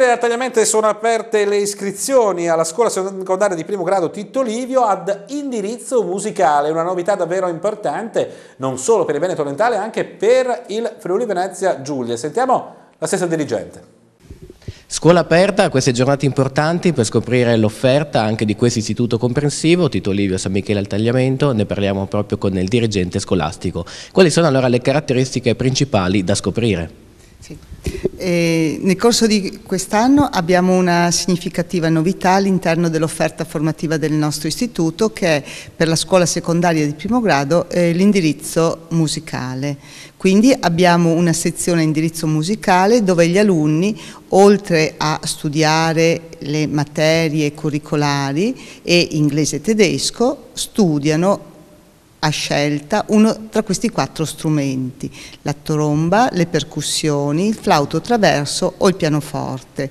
Ieri dettagliamente sono aperte le iscrizioni alla scuola secondaria di primo grado Tito Livio ad indirizzo musicale, una novità davvero importante non solo per il Veneto Orientale, anche per il Friuli Venezia Giulia. Sentiamo la stessa dirigente. Scuola aperta, queste giornate importanti per scoprire l'offerta anche di questo istituto comprensivo, Tito Livio San Michele al Tagliamento, ne parliamo proprio con il dirigente scolastico. Quali sono allora le caratteristiche principali da scoprire? Sì. E nel corso di quest'anno abbiamo una significativa novità all'interno dell'offerta formativa del nostro istituto che è per la scuola secondaria di primo grado eh, l'indirizzo musicale. Quindi abbiamo una sezione indirizzo musicale dove gli alunni, oltre a studiare le materie curricolari e inglese e tedesco, studiano a scelta uno tra questi quattro strumenti, la tromba, le percussioni, il flauto traverso o il pianoforte.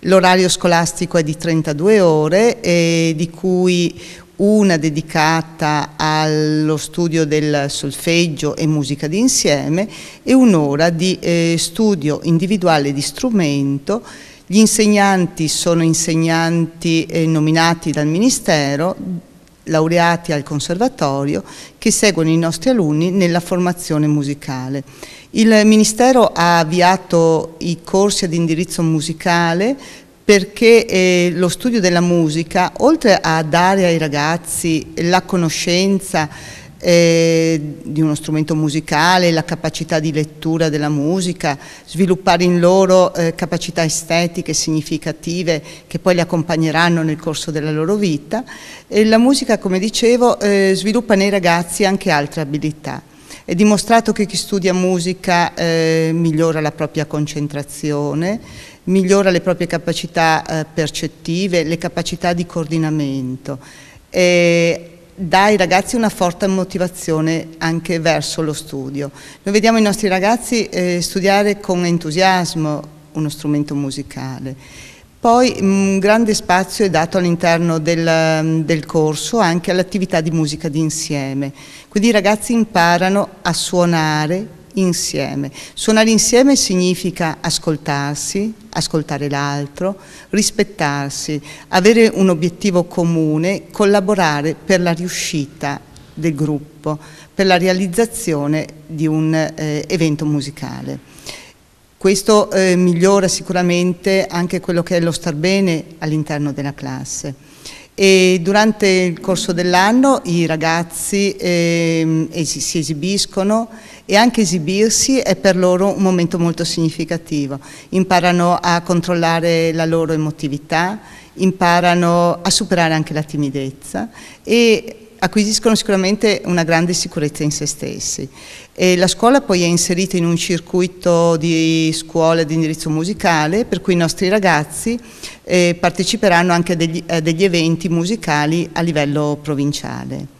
L'orario scolastico è di 32 ore, eh, di cui una dedicata allo studio del solfeggio e musica d'insieme e un'ora di eh, studio individuale di strumento. Gli insegnanti sono insegnanti eh, nominati dal Ministero laureati al conservatorio che seguono i nostri alunni nella formazione musicale. Il Ministero ha avviato i corsi ad indirizzo musicale perché eh, lo studio della musica, oltre a dare ai ragazzi la conoscenza eh, di uno strumento musicale, la capacità di lettura della musica, sviluppare in loro eh, capacità estetiche significative che poi li accompagneranno nel corso della loro vita. E la musica, come dicevo, eh, sviluppa nei ragazzi anche altre abilità. È dimostrato che chi studia musica eh, migliora la propria concentrazione, migliora le proprie capacità eh, percettive, le capacità di coordinamento. E dà ai ragazzi una forte motivazione anche verso lo studio. Noi vediamo i nostri ragazzi eh, studiare con entusiasmo uno strumento musicale. Poi un mm, grande spazio è dato all'interno del, mm, del corso anche all'attività di musica d'insieme, quindi i ragazzi imparano a suonare insieme. Suonare insieme significa ascoltarsi, ascoltare l'altro, rispettarsi, avere un obiettivo comune, collaborare per la riuscita del gruppo, per la realizzazione di un eh, evento musicale. Questo eh, migliora sicuramente anche quello che è lo star bene all'interno della classe. E durante il corso dell'anno i ragazzi eh, si esibiscono e anche esibirsi è per loro un momento molto significativo. Imparano a controllare la loro emotività, imparano a superare anche la timidezza e acquisiscono sicuramente una grande sicurezza in se stessi. E la scuola poi è inserita in un circuito di scuole di indirizzo musicale per cui i nostri ragazzi eh, parteciperanno anche a degli, a degli eventi musicali a livello provinciale.